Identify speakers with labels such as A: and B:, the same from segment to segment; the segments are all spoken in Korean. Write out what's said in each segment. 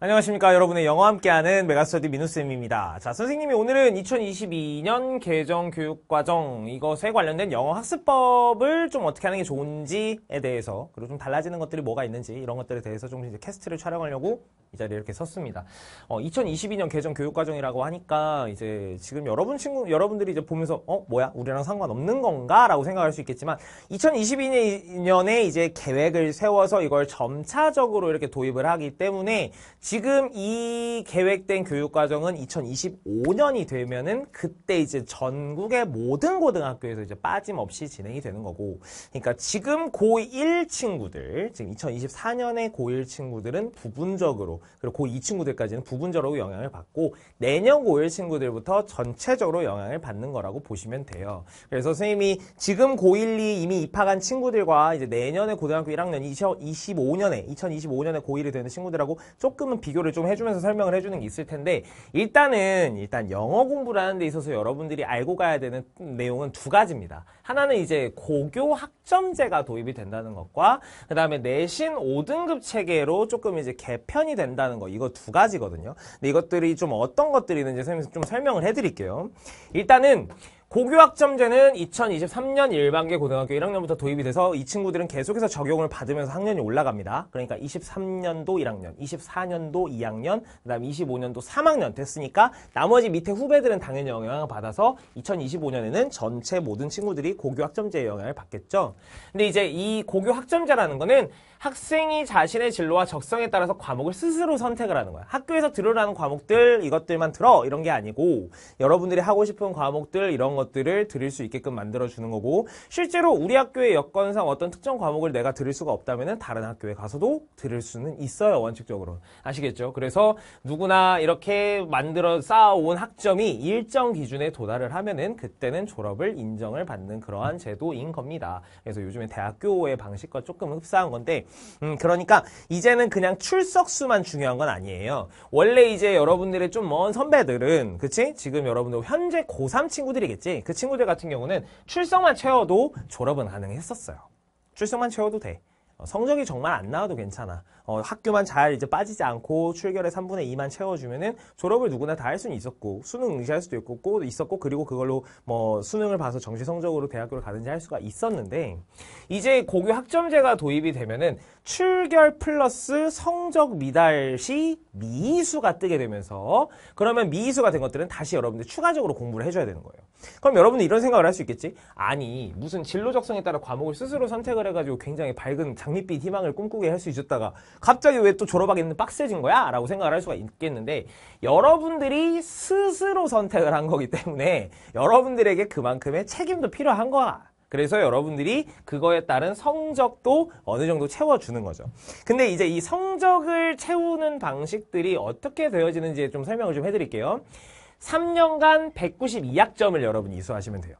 A: 안녕하십니까 여러분의 영어 함께하는 메가스터디 민우쌤입니다 자 선생님이 오늘은 2022년 개정 교육과정 이것에 관련된 영어 학습법을 좀 어떻게 하는 게 좋은지에 대해서 그리고 좀 달라지는 것들이 뭐가 있는지 이런 것들에 대해서 좀 이제 캐스트를 촬영하려고 이 자리에 이렇게 섰습니다 어, 2022년 개정 교육과정이라고 하니까 이제 지금 여러분 친구 여러분들이 이제 보면서 어 뭐야 우리랑 상관없는 건가 라고 생각할 수 있겠지만 2022년에 이제 계획을 세워서 이걸 점차적으로 이렇게 도입을 하기 때문에 지금 이 계획된 교육과정은 2025년이 되면은 그때 이제 전국의 모든 고등학교에서 이제 빠짐없이 진행이 되는 거고, 그러니까 지금 고1 친구들, 지금 2024년에 고1 친구들은 부분적으로, 그리고 고2 친구들까지는 부분적으로 영향을 받고, 내년 고1 친구들부터 전체적으로 영향을 받는 거라고 보시면 돼요. 그래서 선생님이 지금 고1, 2 이미 입학한 친구들과 이제 내년에 고등학교 1학년, 2025년에, 2025년에 고1이 되는 친구들하고 조금은 한번 비교를 좀 해주면서 설명을 해주는 게 있을 텐데 일단은 일단 영어 공부라는 데 있어서 여러분들이 알고 가야 되는 내용은 두 가지입니다. 하나는 이제 고교 학점제가 도입이 된다는 것과 그 다음에 내신 5등급 체계로 조금 이제 개편이 된다는 거 이거 두 가지거든요. 근데 이것들이 좀 어떤 것들이 있는지 선생님 좀 설명을 해드릴게요. 일단은 고교학점제는 2023년 일반계 고등학교 1학년부터 도입이 돼서 이 친구들은 계속해서 적용을 받으면서 학년이 올라갑니다. 그러니까 23년도 1학년, 24년도 2학년, 그 다음 25년도 3학년 됐으니까 나머지 밑에 후배들은 당연히 영향을 받아서 2025년에는 전체 모든 친구들이 고교학점제의 영향을 받겠죠. 근데 이제 이 고교학점제라는 거는 학생이 자신의 진로와 적성에 따라서 과목을 스스로 선택을 하는 거야. 학교에서 들으라는 과목들 이것들만 들어 이런 게 아니고 여러분들이 하고 싶은 과목들 이런 것들을 들을 수 있게끔 만들어 주는 거고 실제로 우리 학교의 여건상 어떤 특정 과목을 내가 들을 수가 없다면 다른 학교에 가서도 들을 수는 있어요 원칙적으로 아시겠죠? 그래서 누구나 이렇게 만들어 쌓아온 학점이 일정 기준에 도달을 하면은 그때는 졸업을 인정을 받는 그러한 제도인 겁니다. 그래서 요즘에 대학교의 방식과 조금 흡사한 건데 음, 그러니까 이제는 그냥 출석수만 중요한 건 아니에요. 원래 이제 여러분들의 좀 먼 선배들은, 그치? 지금 여러분들 현재 고3 친구들이겠지? 그 친구들 같은 경우는 출석만 채워도 졸업은 가능했었어요. 출석만 채워도 돼. 어, 성적이 정말 안 나와도 괜찮아. 어, 학교만 잘 이제 빠지지 않고 출결에 3분의 2만 채워주면은 졸업을 누구나 다 할 수는 있었고 수능 응시할 수도 있고 꼭 있었고 그리고 그걸로 뭐 수능을 봐서 정시 성적으로 대학교를 가든지 할 수가 있었는데 이제 고교 학점제가 도입이 되면은 출결 플러스 성적 미달 시 미수가 뜨게 되면서 그러면 미수가 된 것들은 다시 여러분들 추가적으로 공부를 해줘야 되는 거예요. 그럼 여러분들 이런 생각을 할 수 있겠지? 아니 무슨 진로 적성에 따라 과목을 스스로 선택을 해가지고 굉장히 밝은 장 장밋빛 희망을 꿈꾸게 할 수 있었다가 갑자기 왜 또 졸업하기는 빡세진 거야? 라고 생각을 할 수가 있겠는데 여러분들이 스스로 선택을 한 거기 때문에 여러분들에게 그만큼의 책임도 필요한 거야. 그래서 여러분들이 그거에 따른 성적도 어느 정도 채워주는 거죠. 근데 이제 이 성적을 채우는 방식들이 어떻게 되어지는지 좀 설명을 좀 해드릴게요. 3년간 192학점을 여러분이 이수하시면 돼요.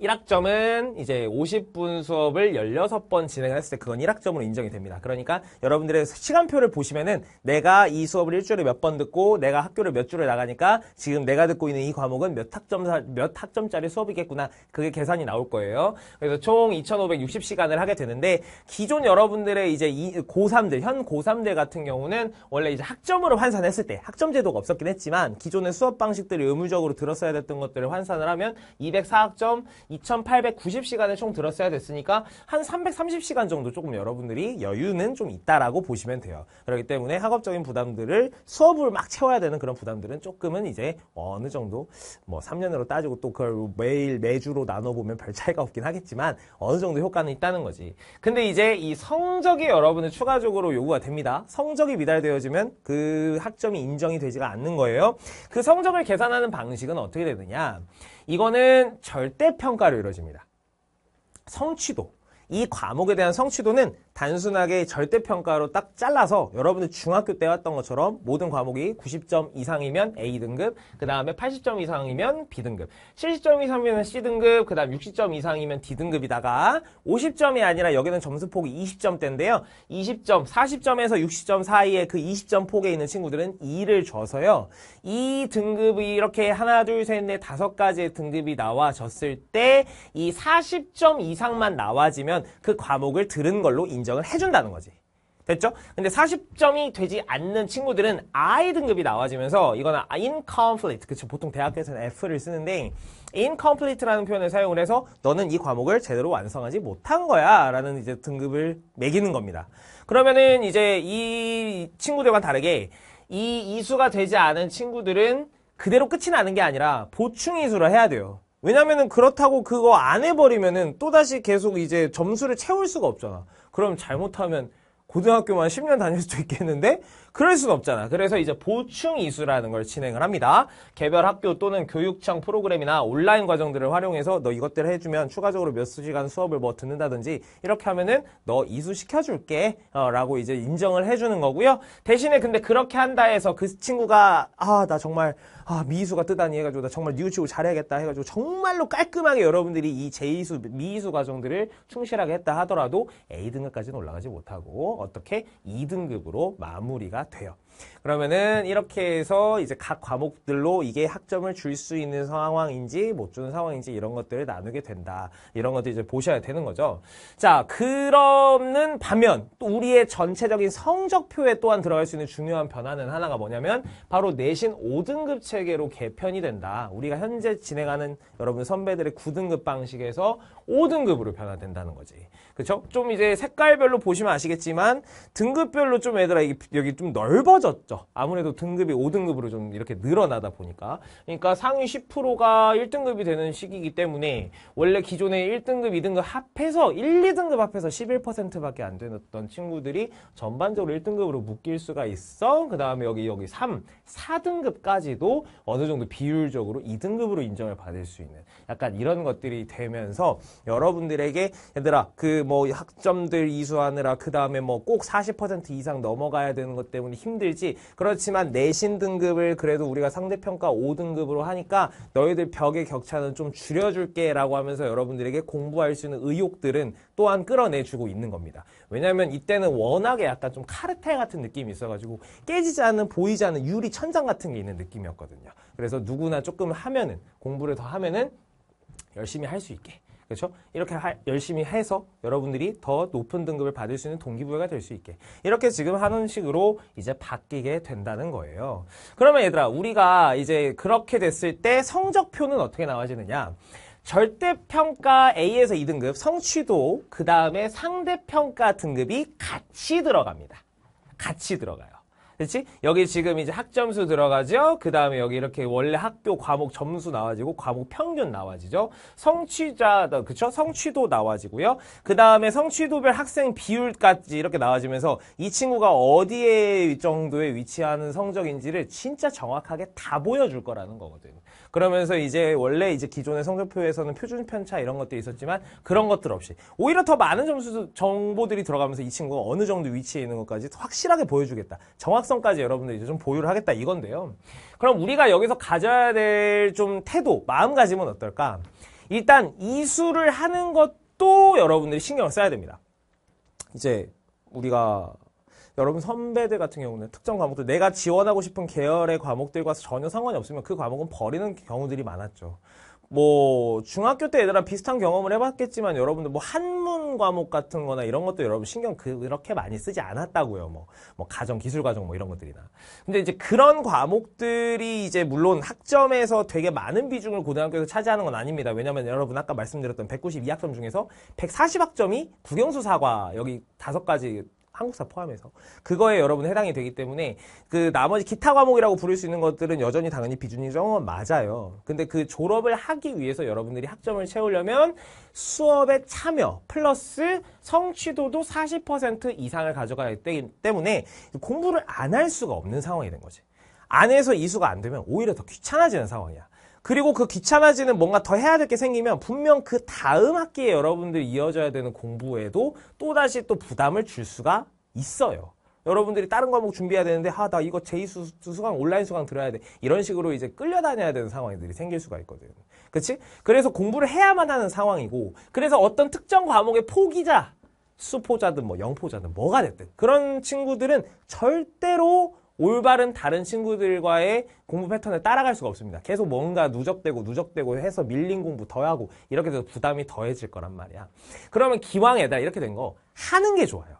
A: 1학점은 이제 50분 수업을 16번 진행했을 때 그건 1학점으로 인정이 됩니다. 그러니까 여러분들의 시간표를 보시면은 내가 이 수업을 일주일에 몇 번 듣고 내가 학교를 몇 주를 나가니까 지금 내가 듣고 있는 이 과목은 몇 학점 몇 학점짜리 수업이겠구나. 그게 계산이 나올 거예요. 그래서 총 2,560시간을 하게 되는데 기존 여러분들의 이제 고3들 현 고3들 같은 경우는 원래 이제 학점으로 환산했을 때 학점 제도가 없었긴 했지만 기존의 수업 방식들이 의무적으로 들었어야 됐던 것들을 환산을 하면 204학점 2,890시간을 총 들었어야 됐으니까 한 330시간 정도 조금 여러분들이 여유는 좀 있다라고 보시면 돼요. 그렇기 때문에 학업적인 부담들을 수업을 막 채워야 되는 그런 부담들은 조금은 이제 어느 정도 뭐 3년으로 따지고 또 그걸 매일 매주로 나눠보면 별 차이가 없긴 하겠지만 어느 정도 효과는 있다는 거지. 근데 이제 이 성적이 여러분은 추가적으로 요구가 됩니다. 성적이 미달되어지면 그 학점이 인정이 되지가 않는 거예요. 그 성적을 계산하는 방식은 어떻게 되느냐. 이거는 절대평가로 이루어집니다. 성취도. 이 과목에 대한 성취도는 단순하게 절대평가로 딱 잘라서 여러분들 중학교 때 왔던 것처럼 모든 과목이 90점 이상이면 A등급, 그 다음에 80점 이상이면 B등급, 70점 이상이면 C등급, 그 다음 60점 이상이면 D등급이다가 50점이 아니라 여기는 점수폭이 20점대인데요. 20점, 40점에서 60점 사이에 그 20점 폭에 있는 친구들은 2를 줘서요. 이 등급이 이렇게 하나, 둘, 셋, 넷, 다섯 가지의 등급이 나와졌을 때 이 40점 이상만 나와지면 그 과목을 들은 걸로 인정 합니다 인정을 해준다는 거지. 됐죠? 근데 40점이 되지 않는 친구들은 I 등급이 나와지면서 이거는 incomplete, 그치? 보통 대학에서는 교 F를 쓰는데 incomplete라는 표현을 사용을 해서 너는 이 과목을 제대로 완성하지 못한 거야 라는 이제 등급을 매기는 겁니다. 그러면은 이제 이 친구들과 다르게 이 이수가 되지 않은 친구들은 그대로 끝이 나는 게 아니라 보충 이수를 해야 돼요. 왜냐면은 그렇다고 그거 안 해버리면은 또다시 계속 이제 점수를 채울 수가 없잖아. 그럼 잘못하면 고등학교만 10년 다닐 수도 있겠는데 그럴 수는 없잖아. 그래서 이제 보충 이수라는 걸 진행을 합니다. 개별 학교 또는 교육청 프로그램이나 온라인 과정들을 활용해서 너 이것들을 해주면 추가적으로 몇 시간 수업을 뭐 듣는다든지 이렇게 하면은 너 이수 시켜줄게 어, 라고 이제 인정을 해주는 거고요. 대신에 근데 그렇게 한다 해서 그 친구가 아 나 정말 아, 미수가 뜨다니 해가지고 나 정말 뉘우치고 잘해야겠다 해가지고 정말로 깔끔하게 여러분들이 이 제이수, 미수 과정들을 충실하게 했다 하더라도 A등급까지는 올라가지 못하고 어떻게 2등급으로 마무리가 돼요. 그러면은 이렇게 해서 이제 각 과목들로 이게 학점을 줄 수 있는 상황인지 못 주는 상황인지 이런 것들을 나누게 된다. 이런 것들 이제 보셔야 되는 거죠. 자, 그러는 반면 또 우리의 전체적인 성적표에 또한 들어갈 수 있는 중요한 변화는 하나가 뭐냐면 바로 내신 5등급 체계로 개편이 된다. 우리가 현재 진행하는 여러분 선배들의 9등급 방식에서 5등급으로 변화된다는 거지. 그렇죠? 좀 이제 색깔별로 보시면 아시겠지만 등급별로 좀 얘들아 여기 좀 넓어졌죠. 아무래도 등급이 5등급으로 좀 이렇게 늘어나다 보니까 그러니까 상위 10%가 1등급이 되는 시기이기 때문에 원래 기존에 1등급, 2등급 합해서 1, 2등급 합해서 11%밖에 안 되었던 친구들이 전반적으로 1등급으로 묶일 수가 있어. 그다음에 여기 여기 3, 4등급까지도 어느 정도 비율적으로 2등급으로 인정을 받을 수 있는 약간 이런 것들이 되면서 여러분들에게 얘들아 그 뭐 학점들 이수하느라 그 다음에 뭐 꼭 40% 이상 넘어가야 되는 것 때문에 힘들지 그렇지만 내신 등급을 그래도 우리가 상대평가 5등급으로 하니까 너희들 벽의 격차는 좀 줄여줄게 라고 하면서 여러분들에게 공부할 수 있는 의욕들은 또한 끌어내주고 있는 겁니다. 왜냐하면 이때는 워낙에 약간 좀 카르텔 같은 느낌이 있어가지고 깨지지 않는 보이지 않는 유리 천장 같은 게 있는 느낌이었거든요. 그래서 누구나 조금 하면은 공부를 더 하면은 열심히 할 수 있게 그렇죠? 이렇게 하, 열심히 해서 여러분들이 더 높은 등급을 받을 수 있는 동기부여가 될 수 있게 이렇게 지금 하는 식으로 이제 바뀌게 된다는 거예요. 그러면 얘들아 우리가 이제 그렇게 됐을 때 성적표는 어떻게 나와지느냐? 절대평가 A에서 2등급 성취도 그 다음에 상대평가 등급이 같이 들어갑니다. 같이 들어가요. 그렇지? 여기 지금 이제 학점수 들어가죠. 그 다음에 여기 이렇게 원래 학교 과목 점수 나와지고 과목 평균 나와지죠. 성취자, 그쵸? 성취도 나와지고요. 그 다음에 성취도별 학생 비율까지 이렇게 나와지면서 이 친구가 어디에 정도에 위치하는 성적인지를 진짜 정확하게 다 보여줄 거라는 거거든요. 그러면서 이제 원래 이제 기존의 성적표에서는 표준 편차 이런 것들이 있었지만 그런 것들 없이 오히려 더 많은 점수 정보들이 들어가면서 이 친구가 어느 정도 위치에 있는 것까지 확실하게 보여주겠다. 정확성까지 여러분들 이제 좀 보유를 하겠다 이건데요. 그럼 우리가 여기서 가져야 될 좀 태도, 마음가짐은 어떨까? 일단 이수를 하는 것도 여러분들이 신경을 써야 됩니다. 이제 우리가 여러분 선배들 같은 경우는 특정 과목들 내가 지원하고 싶은 계열의 과목들과 전혀 상관이 없으면 그 과목은 버리는 경우들이 많았죠. 뭐 중학교 때 애들랑 비슷한 경험을 해봤겠지만 여러분들 뭐 한문 과목 같은 거나 이런 것도 여러분 신경 그렇게 많이 쓰지 않았다고요 뭐, 뭐 가정 기술 과정 뭐 이런 것들이나 근데 이제 그런 과목들이 이제 물론 학점에서 되게 많은 비중을 고등학교에서 차지하는 건 아닙니다 왜냐면 여러분 아까 말씀드렸던 192학점 중에서 140학점이 국영수사과 여기 다섯 가지 한국사 포함해서 그거에 여러분 해당이 되기 때문에 그 나머지 기타 과목이라고 부를 수 있는 것들은 여전히 당연히 비준이 정은 맞아요. 근데 그 졸업을 하기 위해서 여러분들이 학점을 채우려면 수업에 참여 플러스 성취도도 40% 이상을 가져가야 되기 때문에 공부를 안 할 수가 없는 상황이 된 거지. 안에서 이수가 안 되면 오히려 더 귀찮아지는 상황이야. 그리고 그 귀찮아지는 뭔가 더 해야 될 게 생기면 분명 그 다음 학기에 여러분들이 이어져야 되는 공부에도 또다시 또 부담을 줄 수가 있어요. 여러분들이 다른 과목 준비해야 되는데 하나 아, 이거 제이 수강 온라인 수강 들어야 돼 이런 식으로 이제 끌려다녀야 되는 상황들이 생길 수가 있거든 요 그치? 그래서 공부를 해야만 하는 상황이고 그래서 어떤 특정 과목의 포기자 수포자든 뭐 영포자든 뭐가 됐든 그런 친구들은 절대로 올바른 다른 친구들과의 공부 패턴을 따라갈 수가 없습니다. 계속 뭔가 누적되고 누적되고 해서 밀린 공부 더하고 이렇게 돼서 부담이 더해질 거란 말이야. 그러면 기왕에다 이렇게 된 거 하는 게 좋아요.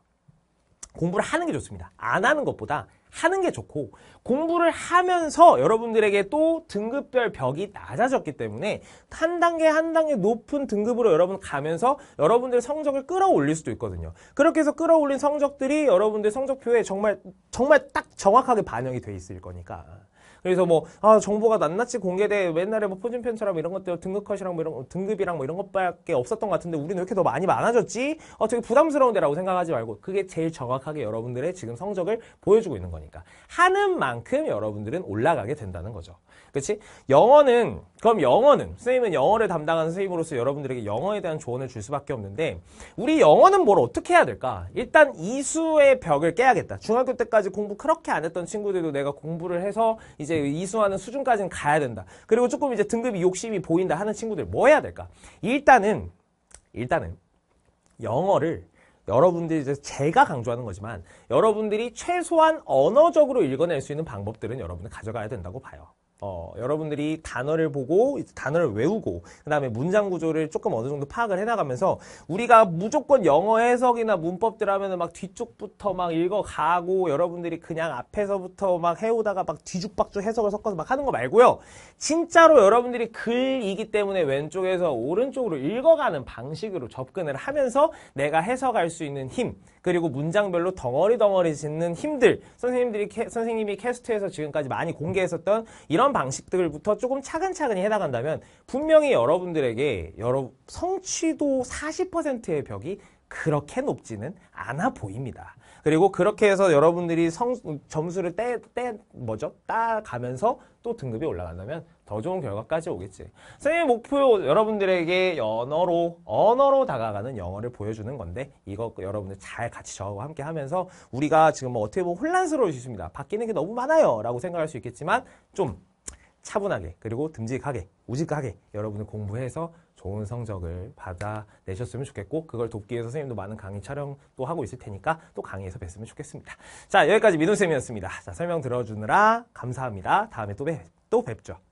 A: 공부를 하는 게 좋습니다. 안 하는 것보다 하는 게 좋고 공부를 하면서 여러분들에게 또 등급별 벽이 낮아졌기 때문에 한 단계 한 단계 높은 등급으로 여러분 가면서 여러분들 성적을 끌어올릴 수도 있거든요. 그렇게 해서 끌어올린 성적들이 여러분들 성적표에 정말 정말 딱 정확하게 반영이 돼 있을 거니까. 그래서 뭐아 정보가 낱낱이 공개돼 옛날에 뭐 포진편처럼 이런 것들 등급컷이랑 뭐 이런 등급이랑 뭐 이런 것밖에 없었던 것 같은데 우리는 왜 이렇게 더 많이 많아졌지? 어 되게 부담스러운데라고 생각하지 말고 그게 제일 정확하게 여러분들의 지금 성적을 보여주고 있는 거니까 하는 만큼 여러분들은 올라가게 된다는 거죠. 그렇지? 영어는 그럼 영어는 선생님은 영어를 담당하는 선생님으로서 여러분들에게 영어에 대한 조언을 줄 수밖에 없는데 우리 영어는 뭘 어떻게 해야 될까? 일단 이수의 벽을 깨야겠다. 중학교 때까지 공부 그렇게 안 했던 친구들도 내가 공부를 해서 이제 이수하는 수준까지는 가야 된다. 그리고 조금 이제 등급이 욕심이 보인다 하는 친구들 뭐 해야 될까? 일단은 일단은 영어를 여러분들이 이제 제가 강조하는 거지만 여러분들이 최소한 언어적으로 읽어낼 수 있는 방법들은 여러분들 가져가야 된다고 봐요. 어, 여러분들이 단어를 보고 단어를 외우고 그다음에 문장 구조를 조금 어느 정도 파악을 해 나가면서 우리가 무조건 영어 해석이나 문법들 하면은 막 뒤쪽부터 막 읽어 가고 여러분들이 그냥 앞에서부터 막 해오다가 막 뒤죽박죽 해석을 섞어서 막 하는 거 말고요. 진짜로 여러분들이 글이기 때문에 왼쪽에서 오른쪽으로 읽어가는 방식으로 접근을 하면서 내가 해석할 수 있는 힘 그리고 문장별로 덩어리 덩어리 짓는 힘들 선생님들이 캐, 선생님이 캐스트에서 지금까지 많이 공개했었던 이런 방식들부터 조금 차근차근히 해나간다면 분명히 여러분들에게 여러 성취도 40%의 벽이 그렇게 높지는 않아 보입니다. 그리고 그렇게 해서 여러분들이 성, 점수를 떼, 떼, 뭐죠? 따가면서 또 등급이 올라간다면 더 좋은 결과까지 오겠지. 선생님 목표 여러분들에게 언어로 언어로 다가가는 영어를 보여주는 건데 이거 여러분들 잘 같이 저하고 함께 하면서 우리가 지금 뭐 어떻게 보면 혼란스러울 수 있습니다. 바뀌는 게 너무 많아요 라고 생각할 수 있겠지만 좀 차분하게 그리고 듬직하게 우직하게 여러분들 공부해서 좋은 성적을 받아내셨으면 좋겠고 그걸 돕기 위해서 선생님도 많은 강의 촬영도 하고 있을 테니까 또 강의에서 뵀으면 좋겠습니다. 자 여기까지 민호쌤이었습니다. 자 설명 들어주느라 감사합니다. 다음에 또, 뵙, 또 뵙죠.